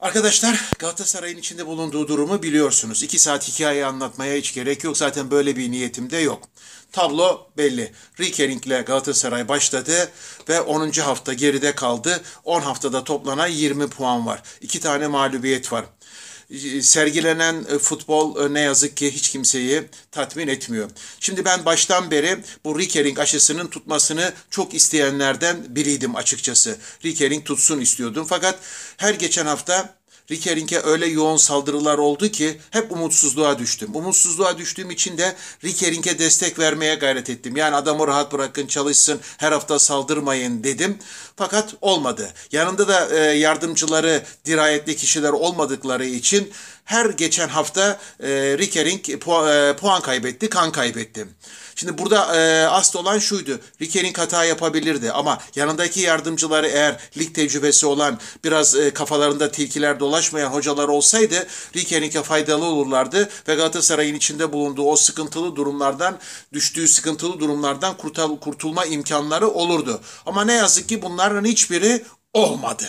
Arkadaşlar Galatasaray'ın içinde bulunduğu durumu biliyorsunuz. İki saat hikayeyi anlatmaya hiç gerek yok. Zaten böyle bir niyetim de yok. Tablo belli. Rikering ile Galatasaray başladı ve 10. hafta geride kaldı. 10 haftada toplanan 20 puan var. 2 tane mağlubiyet var sergilenen e, futbol e, ne yazık ki hiç kimseyi tatmin etmiyor. Şimdi ben baştan beri bu Rikering aşısının tutmasını çok isteyenlerden biriydim açıkçası. Rikering tutsun istiyordum fakat her geçen hafta Rikerink'e öyle yoğun saldırılar oldu ki hep umutsuzluğa düştüm. Umutsuzluğa düştüğüm için de Rikerink'e destek vermeye gayret ettim. Yani adamı rahat bırakın çalışsın her hafta saldırmayın dedim. Fakat olmadı. Yanında da e, yardımcıları dirayetli kişiler olmadıkları için her geçen hafta e, Rikering e, puan kaybetti, kan kaybetti. Şimdi burada e, asıl olan şuydu. Riker'in hata yapabilirdi ama yanındaki yardımcıları eğer lig tecrübesi olan biraz e, kafalarında tilkiler dolaşmayan hocalar olsaydı Riker'inke faydalı olurlardı ve Galatasaray'ın içinde bulunduğu o sıkıntılı durumlardan düştüğü sıkıntılı durumlardan kurtul kurtulma imkanları olurdu. Ama ne yazık ki bunların hiçbiri olmadı.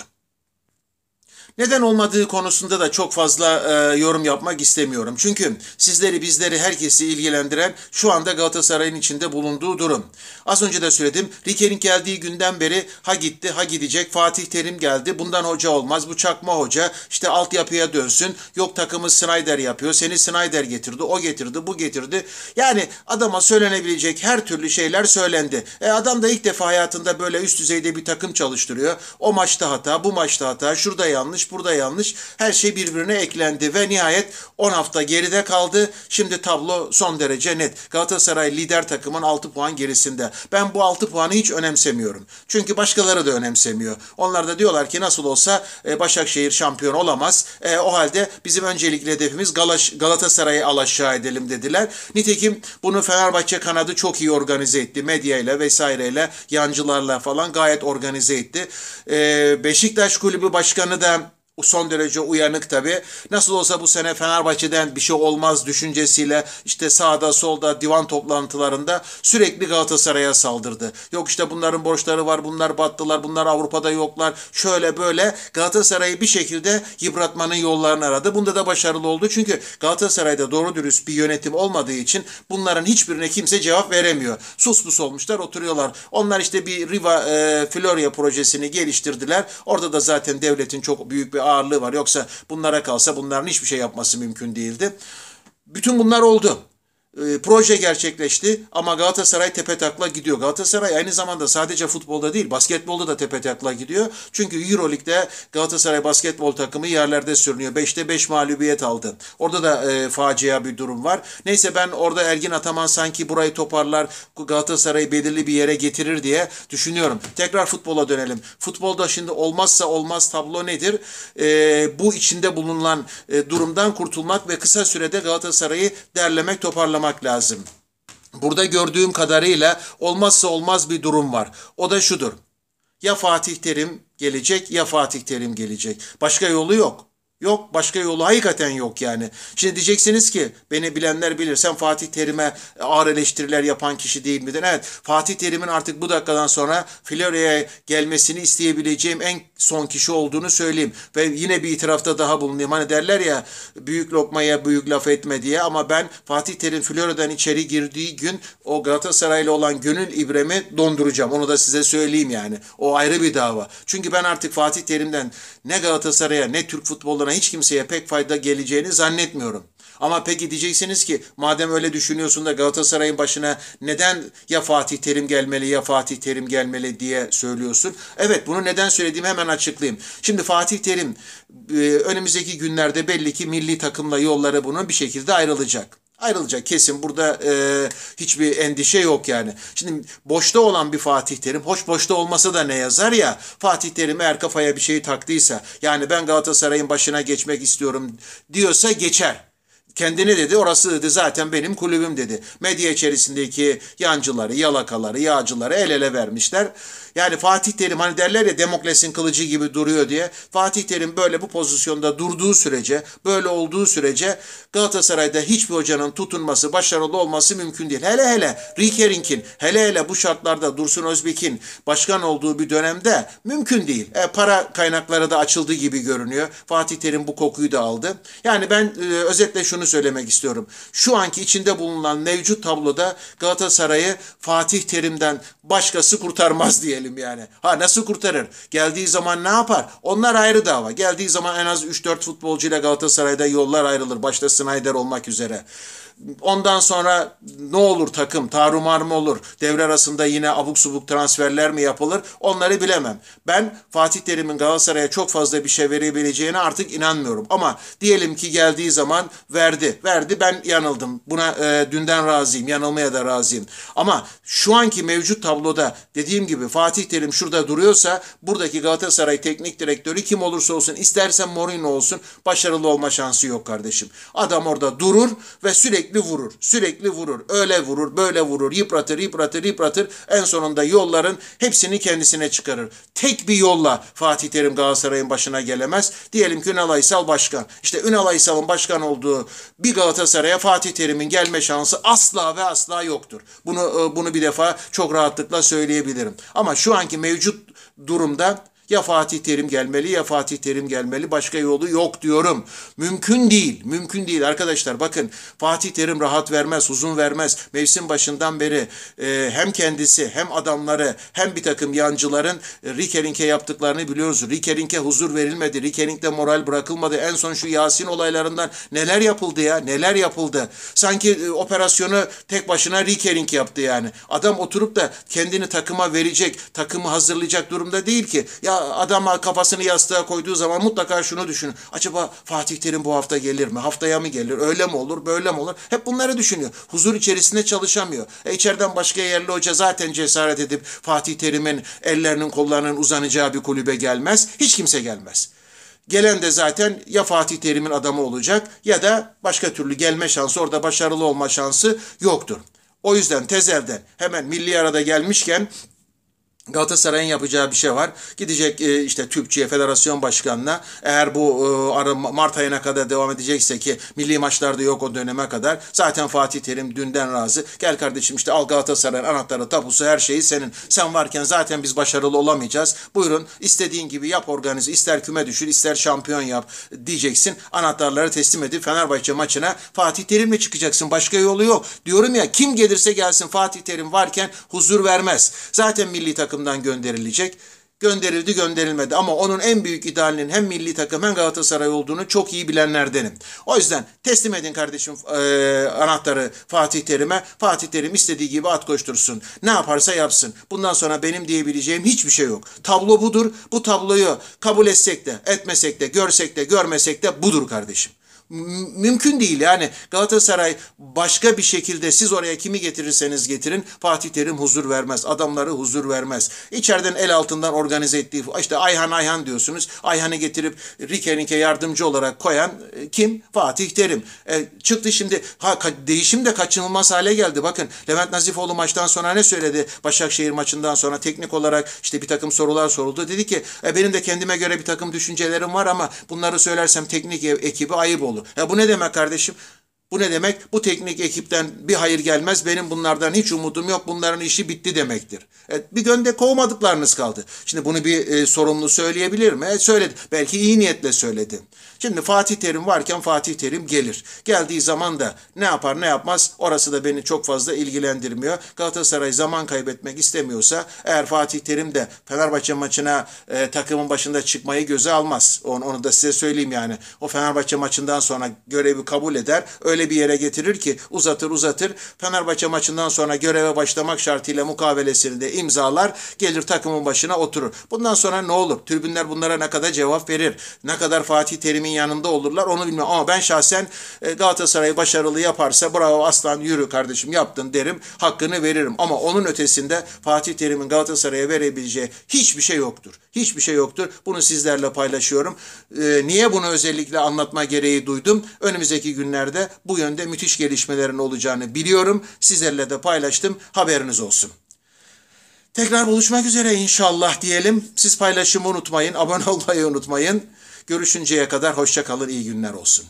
Neden olmadığı konusunda da çok fazla e, yorum yapmak istemiyorum. Çünkü sizleri bizleri herkesi ilgilendiren şu anda Galatasaray'ın içinde bulunduğu durum. Az önce de söyledim. Riker'in geldiği günden beri ha gitti ha gidecek. Fatih Terim geldi. Bundan hoca olmaz. Bu çakma hoca. İşte altyapıya dönsün. Yok takımı Snyder yapıyor. Seni Snyder getirdi. O getirdi. Bu getirdi. Yani adama söylenebilecek her türlü şeyler söylendi. E adam da ilk defa hayatında böyle üst düzeyde bir takım çalıştırıyor. O maçta hata, bu maçta hata, şurada yanlış, burada yanlış. Her şey birbirine eklendi ve nihayet 10 hafta geride kaldı. Şimdi tablo son derece net. Galatasaray lider takımın 6 puan gerisinde. Ben bu 6 puanı hiç önemsemiyorum. Çünkü başkaları da önemsemiyor. Onlar da diyorlar ki nasıl olsa e, Başakşehir şampiyon olamaz. E, o halde bizim öncelikli hedefimiz Galatasaray'ı alaşağı edelim dediler. Nitekim bunu Fenerbahçe kanadı çok iyi organize etti. Medyayla vesaireyle, yancılarla falan gayet organize etti. E, Beşiktaş Kulübü Başkanı da son derece uyanık tabi. Nasıl olsa bu sene Fenerbahçe'den bir şey olmaz düşüncesiyle işte sağda solda divan toplantılarında sürekli Galatasaray'a saldırdı. Yok işte bunların borçları var, bunlar battılar, bunlar Avrupa'da yoklar. Şöyle böyle Galatasaray'ı bir şekilde yıpratmanın yollarını aradı. Bunda da başarılı oldu. Çünkü Galatasaray'da doğru dürüst bir yönetim olmadığı için bunların hiçbirine kimse cevap veremiyor. Sus pus olmuşlar, oturuyorlar. Onlar işte bir Riva e, Florya projesini geliştirdiler. Orada da zaten devletin çok büyük bir ağırlığı var. Yoksa bunlara kalsa bunların hiçbir şey yapması mümkün değildi. Bütün bunlar oldu. E, proje gerçekleşti ama Galatasaray tepe takla gidiyor. Galatasaray aynı zamanda sadece futbolda değil basketbolda da tepe takla gidiyor. Çünkü Euroleague'de Galatasaray basketbol takımı yerlerde sürünüyor. 5'te 5 mağlubiyet aldı. Orada da e, facia bir durum var. Neyse ben orada Ergin Ataman sanki burayı toparlar Galatasaray'ı belirli bir yere getirir diye düşünüyorum. Tekrar futbola dönelim. Futbolda şimdi olmazsa olmaz tablo nedir? E, bu içinde bulunan e, durumdan kurtulmak ve kısa sürede Galatasaray'ı derlemek, toparlamak olmak lazım. Burada gördüğüm kadarıyla olmazsa olmaz bir durum var. O da şudur. Ya Fatih Terim gelecek ya Fatih Terim gelecek. Başka yolu yok. Yok başka yolu hakikaten yok yani. Şimdi diyeceksiniz ki beni bilenler bilir sen Fatih Terim'e ağır eleştiriler yapan kişi değil miydin? Evet Fatih Terim'in artık bu dakikadan sonra Florya'ya gelmesini isteyebileceğim en son kişi olduğunu söyleyeyim. Ve yine bir itirafta daha bulunayım. Hani derler ya büyük lokmaya büyük laf etme diye ama ben Fatih Terim Florya'dan içeri girdiği gün o Galatasaray'la olan gönül ibremi donduracağım. Onu da size söyleyeyim yani. O ayrı bir dava. Çünkü ben artık Fatih Terim'den ne Galatasaray'a ne Türk futboluna sonra hiç kimseye pek fayda geleceğini zannetmiyorum. Ama peki diyeceksiniz ki madem öyle düşünüyorsun da Galatasaray'ın başına neden ya Fatih Terim gelmeli ya Fatih Terim gelmeli diye söylüyorsun. Evet bunu neden söylediğimi hemen açıklayayım. Şimdi Fatih Terim e, önümüzdeki günlerde belli ki milli takımla yolları bunun bir şekilde ayrılacak. Ayrılacak kesin. Burada e, hiçbir endişe yok yani. Şimdi boşta olan bir Fatih Terim, hoş boşta olmasa da ne yazar ya. Fatih Terim eğer kafaya bir şey taktıysa, yani ben Galatasaray'ın başına geçmek istiyorum diyorsa geçer. Kendini dedi orası dedi zaten benim kulübüm dedi. Medya içerisindeki yancıları, yalakaları, yağcıları el ele vermişler. Yani Fatih Terim hani derler ya Demokles'in kılıcı gibi duruyor diye. Fatih Terim böyle bu pozisyonda durduğu sürece, böyle olduğu sürece Galatasaray'da hiçbir hocanın tutunması, başarılı olması mümkün değil. Hele hele Rikerink'in, hele hele bu şartlarda Dursun Özbek'in başkan olduğu bir dönemde mümkün değil. E, para kaynakları da açıldığı gibi görünüyor. Fatih Terim bu kokuyu da aldı. Yani ben e, özetle şunu söylemek istiyorum. Şu anki içinde bulunan mevcut tabloda Galatasaray'ı Fatih Terim'den başkası kurtarmaz diyelim yani. Ha nasıl kurtarır? Geldiği zaman ne yapar? Onlar ayrı dava. Geldiği zaman en az 3-4 futbolcuyla Galatasaray'da yollar ayrılır. Başta Snyder olmak üzere. Ondan sonra ne olur takım? Tarumar mı olur? Devre arasında yine abuk subuk transferler mi yapılır? Onları bilemem. Ben Fatih Terim'in Galatasaray'a çok fazla bir şey verebileceğine artık inanmıyorum. Ama diyelim ki geldiği zaman verdi. Verdi ben yanıldım. Buna e, dünden razıyım. Yanılmaya da razıyım. Ama şu anki mevcut tabloda dediğim gibi Fatih Terim şurada duruyorsa buradaki Galatasaray teknik direktörü kim olursa olsun istersen Mourinho olsun başarılı olma şansı yok kardeşim. Adam orada durur ve sürekli sürekli vurur. Sürekli vurur. Öyle vurur, böyle vurur. Yıpratır, yıpratır, yıpratır. En sonunda yolların hepsini kendisine çıkarır. Tek bir yolla Fatih Terim Galatasaray'ın başına gelemez. Diyelim ki Ünal Aysal başkan. İşte Ünal Aysal'ın başkan olduğu bir Galatasaray'a Fatih Terim'in gelme şansı asla ve asla yoktur. Bunu e, bunu bir defa çok rahatlıkla söyleyebilirim. Ama şu anki mevcut durumda ya Fatih Terim gelmeli ya Fatih Terim gelmeli. Başka yolu yok diyorum. Mümkün değil. Mümkün değil arkadaşlar. Bakın Fatih Terim rahat vermez, uzun vermez. Mevsim başından beri e, hem kendisi hem adamları hem bir takım yancıların e, Rikerink'e yaptıklarını biliyoruz. Rikerink'e huzur verilmedi. Rikerink'te moral bırakılmadı. En son şu Yasin olaylarından neler yapıldı ya? Neler yapıldı? Sanki e, operasyonu tek başına Rikerink yaptı yani. Adam oturup da kendini takıma verecek, takımı hazırlayacak durumda değil ki. Ya adama kafasını yastığa koyduğu zaman mutlaka şunu düşünün. Acaba Fatih Terim bu hafta gelir mi? Haftaya mı gelir? Öyle mi olur? Böyle mi olur? Hep bunları düşünüyor. Huzur içerisinde çalışamıyor. E içeriden başka yerli hoca zaten cesaret edip Fatih Terim'in ellerinin kollarının uzanacağı bir kulübe gelmez. Hiç kimse gelmez. Gelen de zaten ya Fatih Terim'in adamı olacak ya da başka türlü gelme şansı, orada başarılı olma şansı yoktur. O yüzden Tezer'den hemen milli arada gelmişken Galatasaray'ın yapacağı bir şey var. Gidecek e, işte TÜPÇ'ye, federasyon başkanına eğer bu e, Mart ayına kadar devam edecekse ki milli maçlarda yok o döneme kadar. Zaten Fatih Terim dünden razı. Gel kardeşim işte al Galatasaray'ın anahtarı, tapusu her şeyi senin. Sen varken zaten biz başarılı olamayacağız. Buyurun istediğin gibi yap organize. İster küme düşür ister şampiyon yap diyeceksin. Anahtarları teslim edip Fenerbahçe maçına Fatih Terim'le çıkacaksın. Başka yolu yok. Diyorum ya kim gelirse gelsin Fatih Terim varken huzur vermez. Zaten milli takım takımdan gönderilecek. Gönderildi gönderilmedi ama onun en büyük idealinin hem milli takım hem Galatasaray olduğunu çok iyi bilenlerdenim. O yüzden teslim edin kardeşim e, anahtarı Fatih Terim'e. Fatih Terim istediği gibi at koştursun. Ne yaparsa yapsın. Bundan sonra benim diyebileceğim hiçbir şey yok. Tablo budur. Bu tabloyu kabul etsek de etmesek de görsek de görmesek de budur kardeşim mümkün değil. Yani Galatasaray başka bir şekilde siz oraya kimi getirirseniz getirin Fatih Terim huzur vermez. Adamları huzur vermez. İçeriden el altından organize ettiği işte Ayhan Ayhan diyorsunuz. Ayhan'ı getirip Rike Rike yardımcı olarak koyan e, kim? Fatih Terim. E, çıktı şimdi ha, değişim de kaçınılmaz hale geldi. Bakın Levent Nazifoğlu maçtan sonra ne söyledi? Başakşehir maçından sonra teknik olarak işte bir takım sorular soruldu. Dedi ki e, benim de kendime göre bir takım düşüncelerim var ama bunları söylersem teknik e-, ekibi ayıp olur dolu. Ya bu ne demek kardeşim? Bu ne demek? Bu teknik ekipten bir hayır gelmez. Benim bunlardan hiç umudum yok. Bunların işi bitti demektir. Evet, bir gönde kovmadıklarınız kaldı. Şimdi bunu bir e, sorumlu söyleyebilir mi? E, söyledi. Belki iyi niyetle söyledi. Şimdi Fatih Terim varken Fatih Terim gelir. Geldiği zaman da ne yapar ne yapmaz orası da beni çok fazla ilgilendirmiyor. Galatasaray zaman kaybetmek istemiyorsa eğer Fatih Terim de Fenerbahçe maçına e, takımın başında çıkmayı göze almaz. Onu, onu da size söyleyeyim yani. O Fenerbahçe maçından sonra görevi kabul eder. Öyle bir yere getirir ki uzatır uzatır. Fenerbahçe maçından sonra göreve başlamak şartıyla mukavelesini de imzalar. Gelir takımın başına oturur. Bundan sonra ne olur? Tribünler bunlara ne kadar cevap verir? Ne kadar Fatih Terim'i Kim'in yanında olurlar onu bilmem ama ben şahsen e, Galatasaray başarılı yaparsa bravo aslan yürü kardeşim yaptın derim hakkını veririm ama onun ötesinde Fatih Terim'in Galatasaray'a verebileceği hiçbir şey yoktur. Hiçbir şey yoktur. Bunu sizlerle paylaşıyorum. E, niye bunu özellikle anlatma gereği duydum? Önümüzdeki günlerde bu yönde müthiş gelişmelerin olacağını biliyorum. Sizlerle de paylaştım. Haberiniz olsun. Tekrar buluşmak üzere inşallah diyelim. Siz paylaşımı unutmayın, abone olmayı unutmayın. Görüşünceye kadar hoşça kalın, iyi günler olsun.